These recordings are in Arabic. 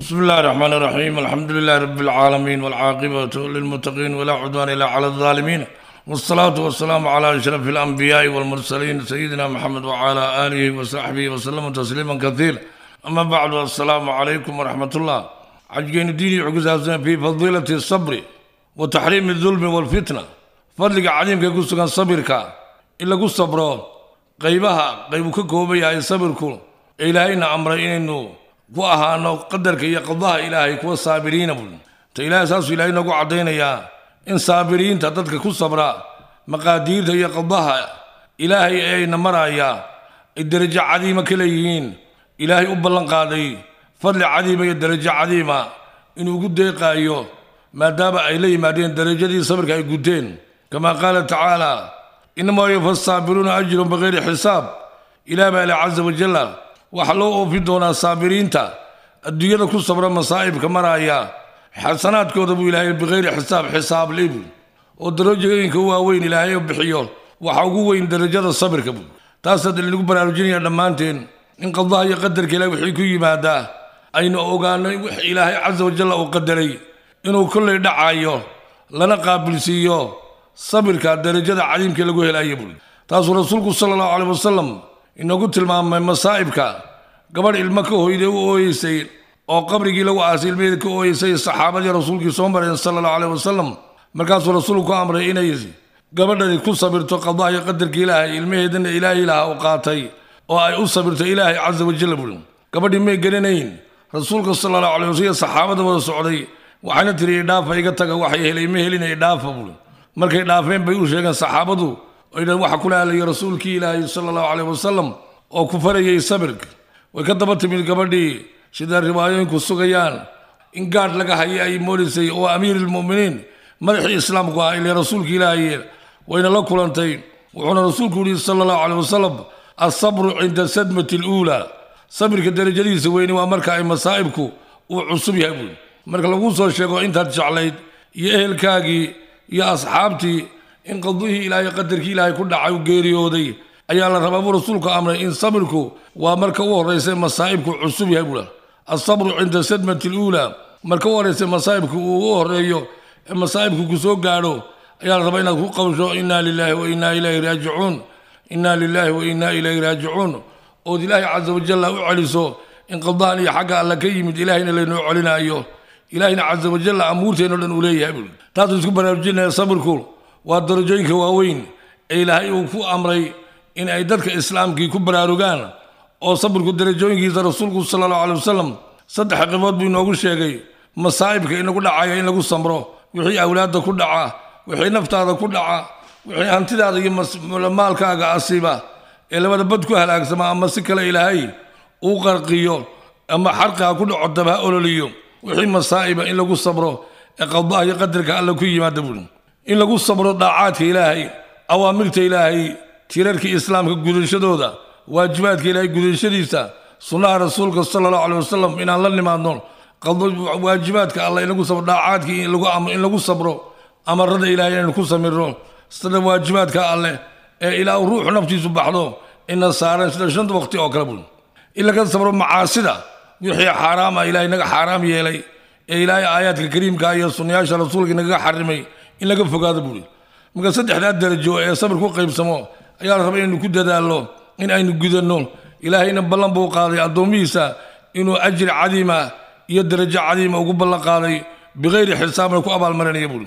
بسم الله الرحمن الرحيم الحمد لله رب العالمين والعاقبة للمتقين ولا عدوان إلا على الظالمين والصلاة والسلام على أشرف الأنبياء والمرسلين سيدنا محمد وعلى آله وصحبه وسلم تسليما كثيرا أما بعد والسلام عليكم ورحمة الله عجين ديني عقزة في فضيلة الصبر وتحريم الظلم والفتنة فضلك عظيم كقصة كان صبرك إلا قصة برو قيبها قيبك كوبيا أي كل إلهينا أمرين إنه كوهانو قدرك كي قضاء إلهي كوا صابرين بل تإلهي ساس إلهي نقو عدين يا إن صابرين تددك كو صبرا مقادير هي قضاها إلهي أي نمرا يا الدرجة عظيمة كليين إلهي أبلن قادي فضل عظيمة الدرجة عظيمة إنو قد يقايو ما داب إلي ما دين درجة دي صبرك أي قدين كما قال تعالى إنما يوفى الصابرون أجر بغير حساب إلى ما عز وجل وحلو في دونا صابرين تا الدنيا كل صبر مصائب كما رايا حسنات كودبو الهي بغير حساب حساب ليبو ودرجة كوا وين الهي بحيو وحقو وين درجة الصبر كبو تاسد اللي نقبل على الجنيا لما انتين ان قضى يقدر كلا وحيكوي ما دا اين اوغان وحي الهي عز وجل وقدري انه كل دعايو لنا قابل سيو صبر كا درجة عليم كلا قوه الهي تاسو رسولك صلى الله عليه وسلم إنه قلت المام مصائب كا قبر المكه يدو ويسي او قبر جي لو اسيل ميدك ويسي صحابه رسول كي سومر صلى الله عليه وسلم مركز رسول كو امر ان يسي قبر دي كو صبرت قضاء قدر كي الله الميدن اله الى اوقاتي او اي صبرت الله عز وجل بلوم قبر دي مي غرينين رسول صلى الله عليه وسلم صحابه ودا سعودي وحنا تري دافا ايغا تغا وحي هلي مي هلين اي دافا بلوم مركي دافين بيو شيغان صحابه ويدا وحا كولا رسول كي الله صلى الله عليه وسلم او كفر يي صبرك وكتبت من قبدي سيدا روايين كسوغيان إن قاد لك حيا أي مورسي وأمير المؤمنين مرحي الإسلام قا إلى رسول إلهي وإن الله لنتين وعن رسولك صلى الله عليه وسلم الصبر عند السدمة الأولى صبر كدرجة ليس وين ومركا أي مصائبك وعصب يهبون مركا لو الشيخ وإن انت جعليد يا اهلكاغي يا اصحابتي ان قضيه الى قدر الى كل غيري وغيريودي ayaa la rabaa buu rasuulku amray in sabirku waa marka u horaysa masaa'ibku cusub yahay buu asabru cinda sadmati aluulaa marka u horaysa masaa'ibku uu u horeeyo ee masaa'ibku kusoo soo gaadho ayaa la rabaa inaad ku qabasho innaa lilaahi wa innaa ilaahi raajicuun innaa lilaahi wa innaa ilaahi raajicuun ood ilaahay caza wajalla u celiso in qadaan iyo xagga alla ka yimid ilaahayna laynoo celinaayo ilaahayna caza wajalla amuurteenno dhan uu leeyahay buu taasuu isku baraarujinaya sabirku waa darajooyinka waaweyn ee ilaahay uu ku amray in ay dadka islaamkii ku baraarugaan oo sabirku darajooyinkiisa rasuulku sala allahu caley wasalam saddex qibood buu inoogu sheegay masaa'ibka inagu dhacaya in lagu samro wixii awlaadda ku dhaca wixii naftaada ku dhaca wixii hantidaada iyo maalkaaga asiiba ee labada bad ku halaagsama ama si kale ilaahay uu qarqiyo ama xarqi ku dhaco dab ha ololiyo wixii masaa'iba in lagu sabro ee qadaah iyo qadarka alle ku yimaada buuri in lagu sabro daacaadka ilaahay awaamirta ilaahay tirarkii islaamka gudashadooda waajibaadka ilaahay gudashadiisa sunnaha rasuulka sala allahu caleyh wasalam inaan la nimaadno waajibaadka allah inagu daacaadka in lagu sabro amarada ilaahay inaynu ku samirno sida waajibaadka alleh ee ilaa uu ruuxu naftiisu baxdo ina saaran sida shanta waqti oo kale bun in laga sabro macaasida wixii xaaraama ilaahay naga xaaraam yeelay ee ilaahay aayaadka kariimka iyo sunnayaasha rasuulka nagaga xarimay in laga fogaado buuri marka saddexdaa darajo ee sabir ku qaybsamo ayaa la rabaa inaynu ku dadaalno in aynu gudanno ilaahayna ballan buu qaaday addoommihiisa inuu ajri cadiima iyo darajo cadiima ugu ballan qaaday bikayri xisaabna ku abaalmarinaya buu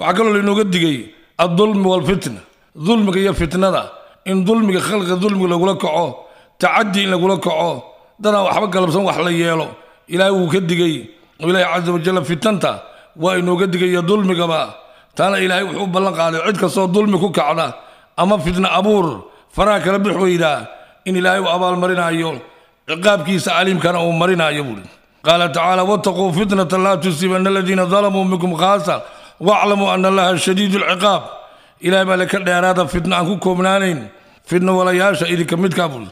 waxaa kaloo lainooga digay addulmi waalfitna dulmiga iyo fitnada in dulmiga khalqiga dulmiga lagula kaco tacadi in lagula kaco dadaan waxba galabsan wax la yeelo ilaahay wuu ka digay oo ilaahay casa wajalla fitanta waa inooga digaya dulmigaba taana ilaahay wuxuu ballan qaaday cid kastoo dulmi ku kacda أما فتنة أبور فراك ربي حويدا إن لا أبا المرنا أيوه عقاب كيس عليم كان أو مرنا أيوه قال تعالى واتقوا فتنة لا تصيبن الذين ظلموا منكم خاصة واعلموا أن الله شديد العقاب إلى ملك الإرادة فتنة أنكو كومنانين فتنة ولا ياشا إذا كمد كابول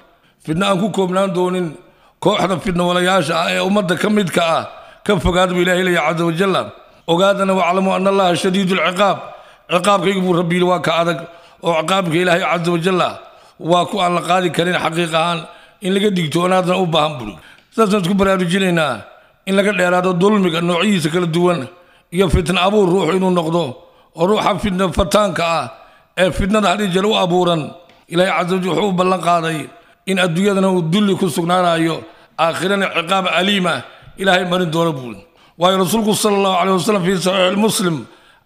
فتنة أنكو كومنان دونين كو فتنة ولا ياشا أي أمد كمد كا كف قاد بإله إلي عز وجل وقادنا واعلموا أن الله شديد العقاب عقاب كيكبو ربي الواكا هذا oo ciqaabka ilaahay cada wajalla waa ku aan la qaadi karin xaqiiq ahaan in laga digtoonaadna u baahan buri sidaasaan ku baraarujinaynaa in laga dheeraado dulmiga noocyihiisa kala duwan iyo fitna abuur ruuxu inuu noqdo oo ruuxa fitna fataanka ah ee fitnada hadhii jeer u abuuran ilaahay cada wajal wuxuu u ballan qaaday in adduunyadana uu dulli ku sugnaanayo aakhirana ciqaab aliima ilaahay marin doono buuri waayo rasuulku sala allahu caleyh wasalam fii saxiixi muslim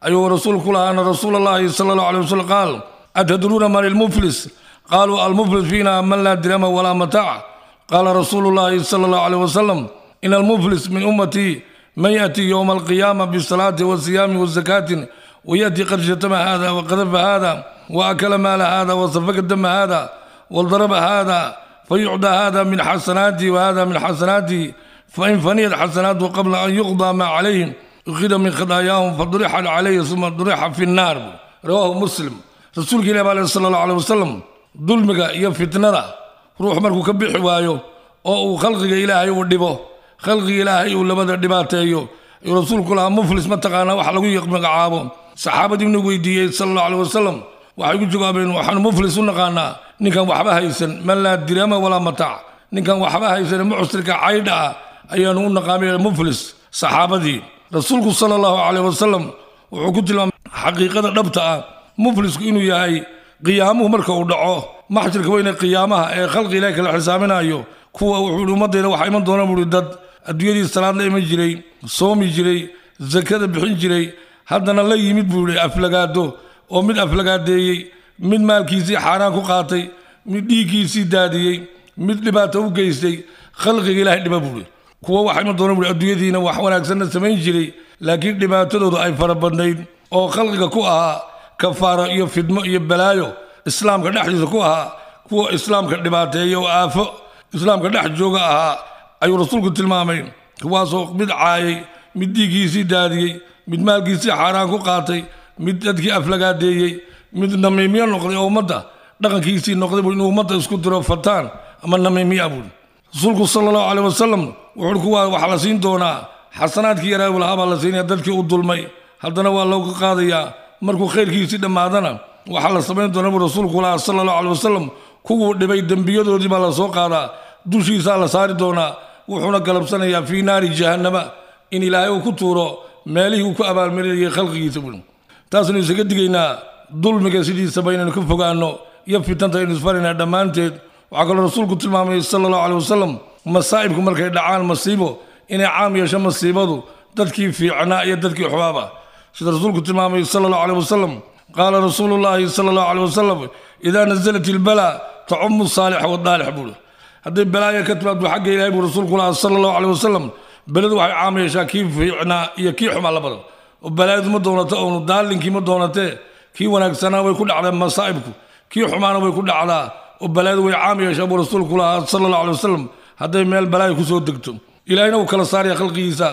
ayuu rasuulku lahaa ana rasuula allahi sala allahu caleyh wasalam qaal أتدرون من المفلس قالوا المفلس فينا من لا درهم ولا متاع قال رسول الله صلى الله عليه وسلم إن المفلس من أمتي من يأتي يوم القيامة بالصلاة والصيام والزكاة ويأتي قد شتم هذا وقذف هذا وأكل مال هذا وسفك دم هذا وضرب هذا فيعدى هذا من حسناتي وهذا من حسناتي فإن فنيت حسناته قبل أن يقضى ما عليهم أخذ من خطاياهم فضرح عليه ثم طرح في النار رواه مسلم rasuulka ilahi baa le sallallahu caley wasalam dulmiga iyo fitnada ruux markuu ka bixi waayo oo uu khalqiga ilaahay uu dhibo khalqiga ilaahay uu labada dhibaateeyo ayuu rasuulku lahaa muflis mataqaanaa wax lagu yaqmagacaabo saxaabadiina weydiiyey sala allahu caley wasalam waxay ku jawaabeen waxaanu muflis u naqaanaa ninkan waxba haysan man laa dirama walaa mataac ninkan waxba haysan mucsirka caydha ah ayaanu u naqaamay muflis saxaabadii rasuulku sala allahu caleyh wasalam wuxuu ku tilmaamay xaqiiqada dhabta ah muflisku inuu yahay qiyaamuhu marka uu dhaco maxshirka weyne qiyaamaha ee khalqi ilahi kala xisaaminayo kuwa wuxuuhi ummaddayna waxaa iman doona buuhi dad adduunyadii salaadla iman jiray soomi jiray zakada bixin jiray haddana la yimid buuhi aflagaado oo mid aflagaadeeyey mid maalkiisii xaaraan ku qaatay mid dhiiggiisii daadiyey mid dhibaato u geystay khalqiga ilaahay dhiba buuhi kuwa waxaa iman doona buhi adduunyadiina wax wanaagsanna samayn jiray laakiin dhibaatadoodu ay fara badnayd oo khalqiga ku ahaa kafaaro iyo fidmo iyo balaayo islaamka dhexdiisa ku ahaa kuwa islaamka dhibaateeyo aafo islaamka dhex jooga ahaa ayuu rasuulku tilmaamay kuwaasoo mid caayay mid dhiiggiisii daadiyey mid maalkiisii xaaraan ku qaatay mid dadkii aflagaadeeyey mid namiimyo noqday oo ummadda dhaqankiisii noqday buu inuu ummadda isku diro fataan ama namiimiya buul rasuulku sala allahu caleyh wasalam wuxuu kuwaa waxaa la siin doonaa xasanaadkii yaraabulahaa baa la siinaya dadkii u dulmay haddana waa looga qaadayaa markuu khayrkiisii dhammaadana waxaa la samayn doonaa buu rasuulku sala allahu caley wasalam kuwuu dhibay dembiyadoodii baa la soo qaadaa dushiisaa la saari doonaa wuxuuna galabsanayaa fii naari jahannama in ilaahay uu ku tuuro meelihii uu ku abaalmarinayay khalqigiisa bu taasaynu isaga digaynaa dulmiga sidiisaba inaynu ka fogaanno iyo fitanta aynu isfaranaa dhammaanteed waxaa kaloo rasuulku tilmaamay sala allahu caley wasalam masaa'ibku markay dhacaan masiibo inay caam yeesho masiibadu dadkii fiicnaa iyo dadkii xubaab ah sida rasuulku tilmaamay sala allahu caleyh wasalam qaala rasuulu llaahi sala allahu caleyh wasalam idaa nasalat ilbalaa tacumu saalixa wadaalix buuhi hadday balaayo ka timaado xagga ilahay buu rasuulku lahaa sala allahu caleyh wasalam beladu waxay caam kii fiicnaa iyo kii xumaa labada oo balaayadu ma doonata oonu daalinkii ma doonatee kii wanaagsanaa way ku dhacdaa masaa'ibku kii xumaana way ku dhacdaa oo balaayadu way caam yeeshaa buu rasuulku lahaa sala allahu caleyh wasalam hadday meel balaayo kusoo soo degto ilaahayna uu kala saaraya khalqigiisa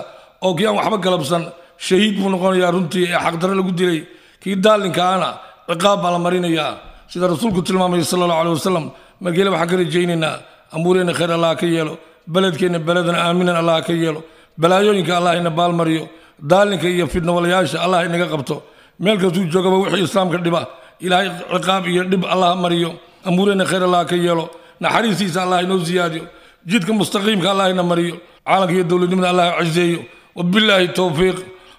oo kii aan waxba galabsan shahiid buu noqonayaa runtii ee xaqdarre lagu dilay kii daalinkaana ciqaab baa la marinayaa sida rasuulku tilmaamaya sala allahu caley wasalam markiile waxaan ka rajaynaynaa amuureenna khayr allah ka yeelo beledkeenna beledan aaminan allah ka yeelo balaayooyinka allah ina baalmariyo daalinka iyo fidnawalayaasha allah inaga qabto meel kastuu joogaba wixii islaamka dhiba ilaahay ciqaab iyo dhib allah mariyo amuureenna khayr allah ka yeelo naxariistiisa allah inoo ziyaadiyo jidka mustaqiimka allah ina mariyo caalanka iyo dowladnimada allah cizeeyo wabilaahi towfiiq